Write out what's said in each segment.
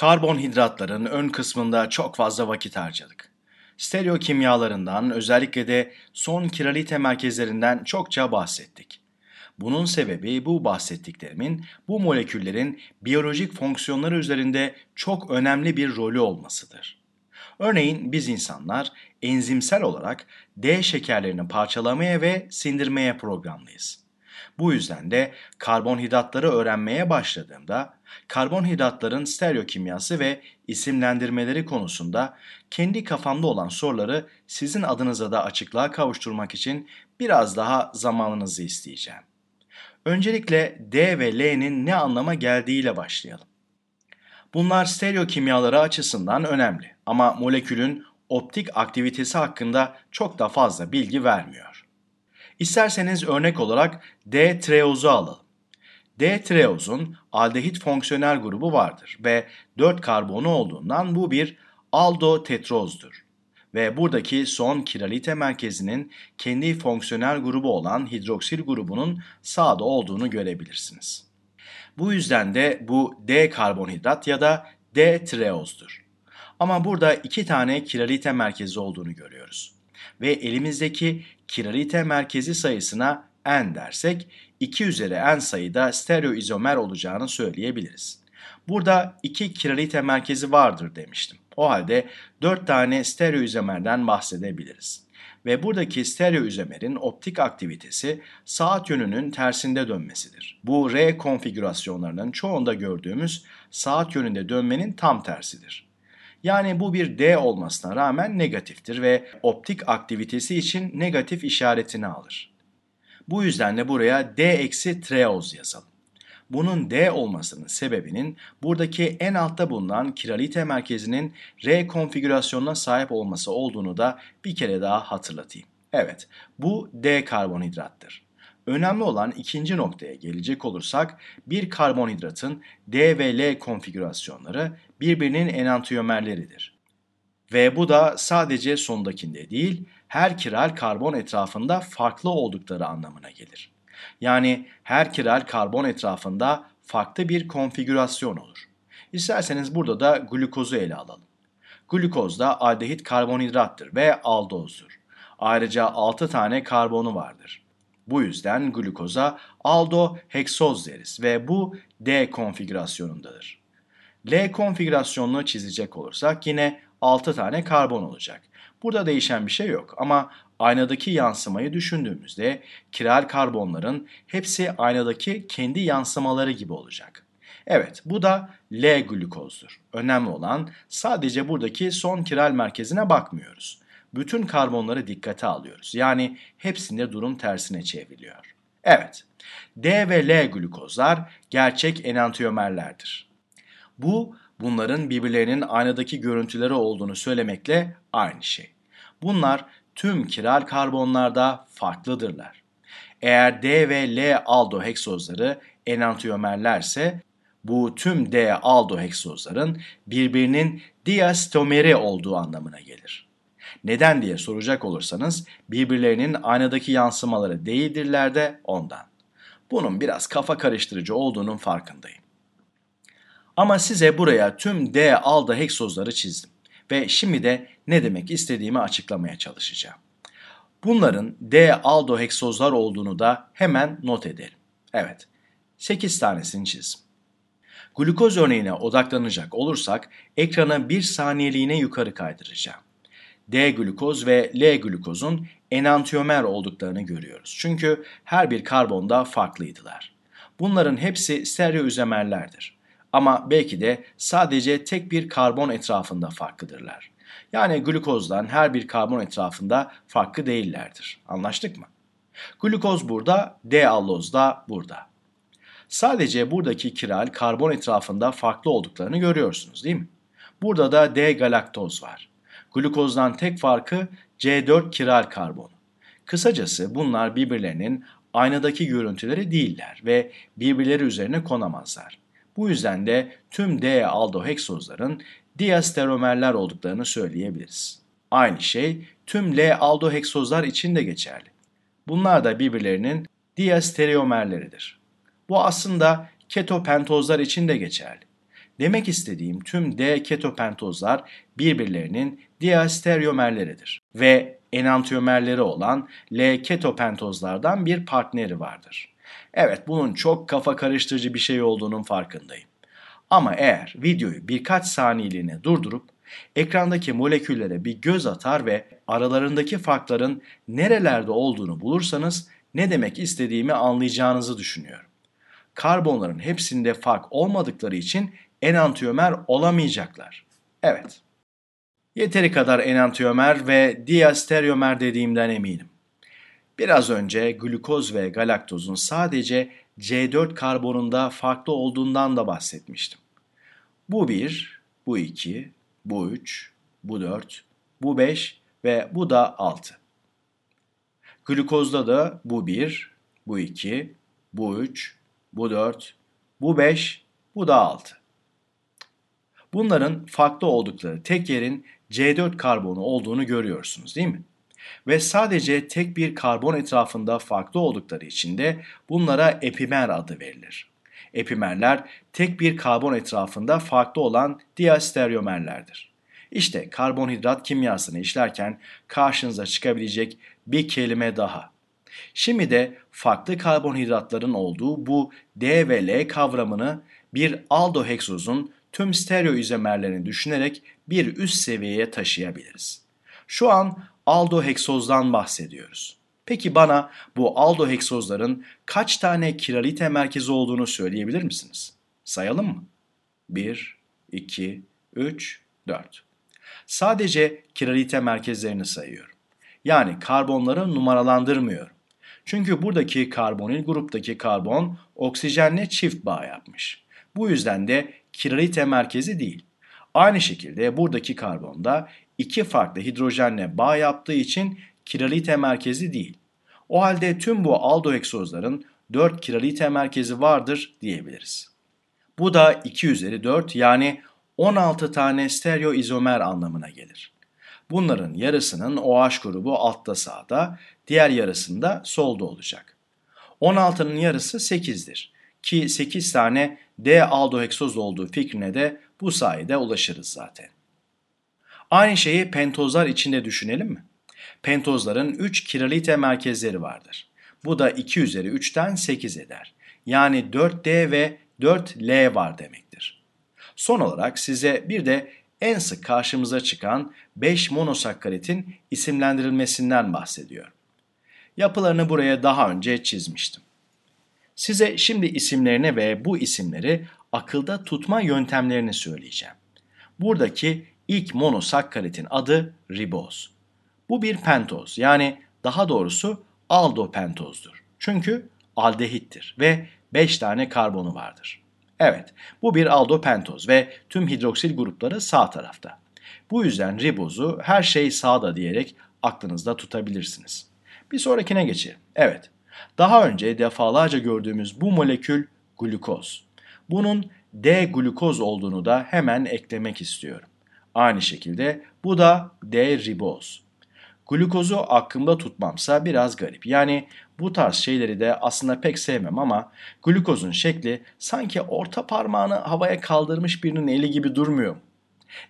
Karbonhidratların ön kısmında çok fazla vakit harcadık. Stereo kimyalarından özellikle de son kiralite merkezlerinden çokça bahsettik. Bunun sebebi bu bahsettiklerimin bu moleküllerin biyolojik fonksiyonları üzerinde çok önemli bir rolü olmasıdır. Örneğin biz insanlar enzimsel olarak D şekerlerini parçalamaya ve sindirmeye programlıyız. Bu yüzden de karbonhidratları öğrenmeye başladığımda karbonhidratların stereokimyası ve isimlendirmeleri konusunda kendi kafamda olan soruları sizin adınıza da açıklığa kavuşturmak için biraz daha zamanınızı isteyeceğim. Öncelikle D ve L'nin ne anlama geldiğiyle başlayalım. Bunlar stereokimyaları açısından önemli ama molekülün optik aktivitesi hakkında çok da fazla bilgi vermiyor. İsterseniz örnek olarak D-treozu alalım. D-treozun aldehit fonksiyonel grubu vardır ve 4 karbonu olduğundan bu bir aldo tetrozdur. Ve buradaki son kiralite merkezinin kendi fonksiyonel grubu olan hidroksil grubunun sağda olduğunu görebilirsiniz. Bu yüzden de bu D karbonhidrat ya da D-treozdur. Ama burada iki tane kiralite merkezi olduğunu görüyoruz ve elimizdeki kiralite merkezi sayısına n dersek 2 üzeri n sayıda stereoizomer olacağını söyleyebiliriz. Burada 2 kiralite merkezi vardır demiştim. O halde 4 tane stereoizomerden bahsedebiliriz. Ve buradaki stereoizomerin optik aktivitesi saat yönünün tersinde dönmesidir. Bu R konfigürasyonlarının çoğunda gördüğümüz saat yönünde dönmenin tam tersidir. Yani bu bir D olmasına rağmen negatiftir ve optik aktivitesi için negatif işaretini alır. Bu yüzden de buraya D eksi treoz yazalım. Bunun D olmasının sebebinin buradaki en altta bulunan kiralite merkezinin R konfigürasyonuna sahip olması olduğunu da bir kere daha hatırlatayım. Evet, bu D karbonhidrattır. Önemli olan ikinci noktaya gelecek olursak bir karbonhidratın D ve L konfigürasyonları birbirinin enantiyomerleridir. Ve bu da sadece sondakinde değil, her kiral karbon etrafında farklı oldukları anlamına gelir. Yani her kiral karbon etrafında farklı bir konfigürasyon olur. İsterseniz burada da glukozu ele alalım. Glukoz da aldehit karbonhidrattır ve aldozdur. Ayrıca 6 tane karbonu vardır. Bu yüzden glukoza aldoheksoz deriz ve bu D konfigürasyonundadır. L konfigürasyonunu çizecek olursak yine 6 tane karbon olacak. Burada değişen bir şey yok ama aynadaki yansımayı düşündüğümüzde kiral karbonların hepsi aynadaki kendi yansımaları gibi olacak. Evet bu da L glukozdur. Önemli olan sadece buradaki son kiral merkezine bakmıyoruz bütün karbonları dikkate alıyoruz. Yani hepsinde durum tersine çevriliyor. Evet, D ve L glukozlar gerçek enantiyomerlerdir. Bu, bunların birbirlerinin aynadaki görüntüleri olduğunu söylemekle aynı şey. Bunlar tüm kiral karbonlarda farklıdırlar. Eğer D ve L aldoheksozları enantiyomerlerse bu tüm D aldoheksozların birbirinin diastomeri olduğu anlamına gelir. Neden diye soracak olursanız birbirlerinin aynadaki yansımaları değildirler de ondan. Bunun biraz kafa karıştırıcı olduğunun farkındayım. Ama size buraya tüm D alda heksozları çizdim ve şimdi de ne demek istediğimi açıklamaya çalışacağım. Bunların D aldo heksozlar olduğunu da hemen not edelim. Evet, 8 tanesini çizdim. Glukoz örneğine odaklanacak olursak ekranı 1 saniyeliğine yukarı kaydıracağım. D-glukoz ve L-glukozun enantiyomer olduklarını görüyoruz. Çünkü her bir karbonda farklıydılar. Bunların hepsi stereoizomerlerdir. Ama belki de sadece tek bir karbon etrafında farklıdırlar. Yani glukozdan her bir karbon etrafında farklı değillerdir. Anlaştık mı? Glukoz burada, D-alloz da burada. Sadece buradaki kiral karbon etrafında farklı olduklarını görüyorsunuz değil mi? Burada da D-galaktoz var. Glukozdan tek farkı C4 kiral karbonu. Kısacası bunlar birbirlerinin aynadaki görüntüleri değiller ve birbirleri üzerine konamazlar. Bu yüzden de tüm D-aldoheksozların diasteromerler olduklarını söyleyebiliriz. Aynı şey tüm L-aldoheksozlar için de geçerli. Bunlar da birbirlerinin diastereomerleridir. Bu aslında ketopentozlar için de geçerli. Demek istediğim tüm D-ketopentozlar birbirlerinin diastereomerleridir ve enantiomerleri olan L-ketopentozlardan bir partneri vardır. Evet bunun çok kafa karıştırıcı bir şey olduğunun farkındayım. Ama eğer videoyu birkaç saniyeliğine durdurup ekrandaki moleküllere bir göz atar ve aralarındaki farkların nerelerde olduğunu bulursanız ne demek istediğimi anlayacağınızı düşünüyorum. Karbonların hepsinde fark olmadıkları için enantiyomer olamayacaklar. Evet. Yeteri kadar enantiyomer ve diastereomer dediğimden eminim. Biraz önce glukoz ve galaktozun sadece C4 karbonunda farklı olduğundan da bahsetmiştim. Bu 1, bu 2, bu 3, bu 4, bu 5 ve bu da 6. Glukozda da bu 1, bu 2, bu 3, bu 4, bu 5, bu da 6. Bunların farklı oldukları tek yerin C4 karbonu olduğunu görüyorsunuz değil mi? Ve sadece tek bir karbon etrafında farklı oldukları için de bunlara epimer adı verilir. Epimerler tek bir karbon etrafında farklı olan diastereomerlerdir. İşte karbonhidrat kimyasını işlerken karşınıza çıkabilecek bir kelime daha. Şimdi de farklı karbonhidratların olduğu bu D ve L kavramını bir aldoheksozun tüm stereo izomerlerini düşünerek bir üst seviyeye taşıyabiliriz. Şu an aldoheksozdan bahsediyoruz. Peki bana bu aldoheksozların kaç tane kiralite merkezi olduğunu söyleyebilir misiniz? Sayalım mı? 1, 2, 3, 4. Sadece kiralite merkezlerini sayıyorum. Yani karbonları numaralandırmıyorum. Çünkü buradaki karbonil gruptaki karbon oksijenle çift bağ yapmış. Bu yüzden de kiralite merkezi değil. Aynı şekilde buradaki karbon da iki farklı hidrojenle bağ yaptığı için kiralite merkezi değil. O halde tüm bu aldoheksozların 4 kiralite merkezi vardır diyebiliriz. Bu da 2 üzeri 4 yani 16 tane stereo izomer anlamına gelir. Bunların yarısının OH grubu altta sağda, diğer yarısında solda olacak. 16'nın yarısı 8'dir ki 8 tane D-aldoheksoz olduğu fikrine de bu sayede ulaşırız zaten. Aynı şeyi pentozlar içinde düşünelim mi? Pentozların 3 kiralite merkezleri vardır. Bu da 2 üzeri 3'ten 8 eder. Yani 4D ve 4L var demektir. Son olarak size bir de en sık karşımıza çıkan 5 monosakkaritin isimlendirilmesinden bahsediyorum. Yapılarını buraya daha önce çizmiştim. Size şimdi isimlerini ve bu isimleri akılda tutma yöntemlerini söyleyeceğim. Buradaki ilk monosakkaritin adı riboz. Bu bir pentoz yani daha doğrusu aldopentozdur. Çünkü aldehittir ve 5 tane karbonu vardır. Evet, bu bir aldopentoz ve tüm hidroksil grupları sağ tarafta. Bu yüzden ribozu her şey sağda diyerek aklınızda tutabilirsiniz. Bir sonrakine geçelim. Evet, daha önce defalarca gördüğümüz bu molekül glukoz. Bunun D-glukoz olduğunu da hemen eklemek istiyorum. Aynı şekilde bu da D-riboz. Glukozu aklımda tutmamsa biraz garip. Yani bu tarz şeyleri de aslında pek sevmem ama glukozun şekli sanki orta parmağını havaya kaldırmış birinin eli gibi durmuyor.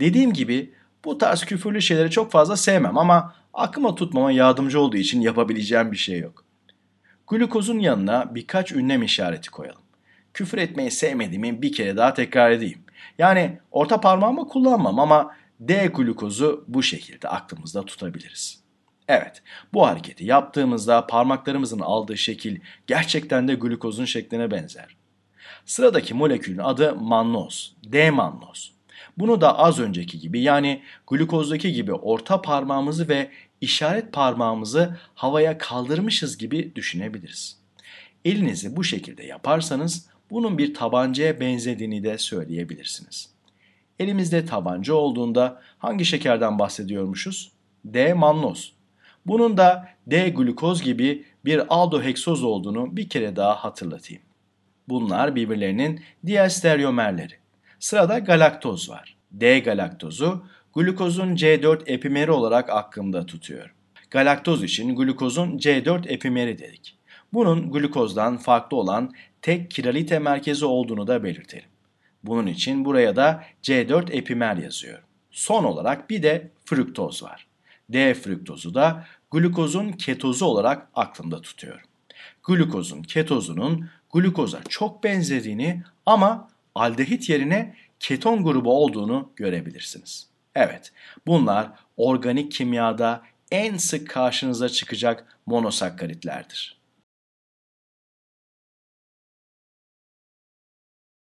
Dediğim gibi bu tarz küfürlü şeyleri çok fazla sevmem ama aklıma tutmama yardımcı olduğu için yapabileceğim bir şey yok. Glukozun yanına birkaç ünlem işareti koyalım. Küfür etmeyi sevmediğimi bir kere daha tekrar edeyim. Yani orta parmağımı kullanmam ama D glukozu bu şekilde aklımızda tutabiliriz. Evet, bu hareketi yaptığımızda parmaklarımızın aldığı şekil gerçekten de glukozun şekline benzer. Sıradaki molekülün adı mannose, D-mannose. Bunu da az önceki gibi yani glukozdaki gibi orta parmağımızı ve işaret parmağımızı havaya kaldırmışız gibi düşünebiliriz. Elinizi bu şekilde yaparsanız bunun bir tabancaya benzediğini de söyleyebilirsiniz. Elimizde tabanca olduğunda hangi şekerden bahsediyormuşuz? D-mannose. Bunun da D-glukoz gibi bir aldoheksoz olduğunu bir kere daha hatırlatayım. Bunlar birbirlerinin diğer stereomerleri. Sırada galaktoz var. D galaktozu glukozun C4 epimeri olarak aklımda tutuyor. Galaktoz için glukozun C4 epimeri dedik. Bunun glukozdan farklı olan tek kiralite merkezi olduğunu da belirtelim. Bunun için buraya da C4 epimer yazıyor. Son olarak bir de fruktoz var. D fruktozu da glukozun ketozu olarak aklımda tutuyorum. Glukozun ketozunun glukoza çok benzediğini ama aldehit yerine keton grubu olduğunu görebilirsiniz. Evet, bunlar organik kimyada en sık karşınıza çıkacak monosakkaritlerdir.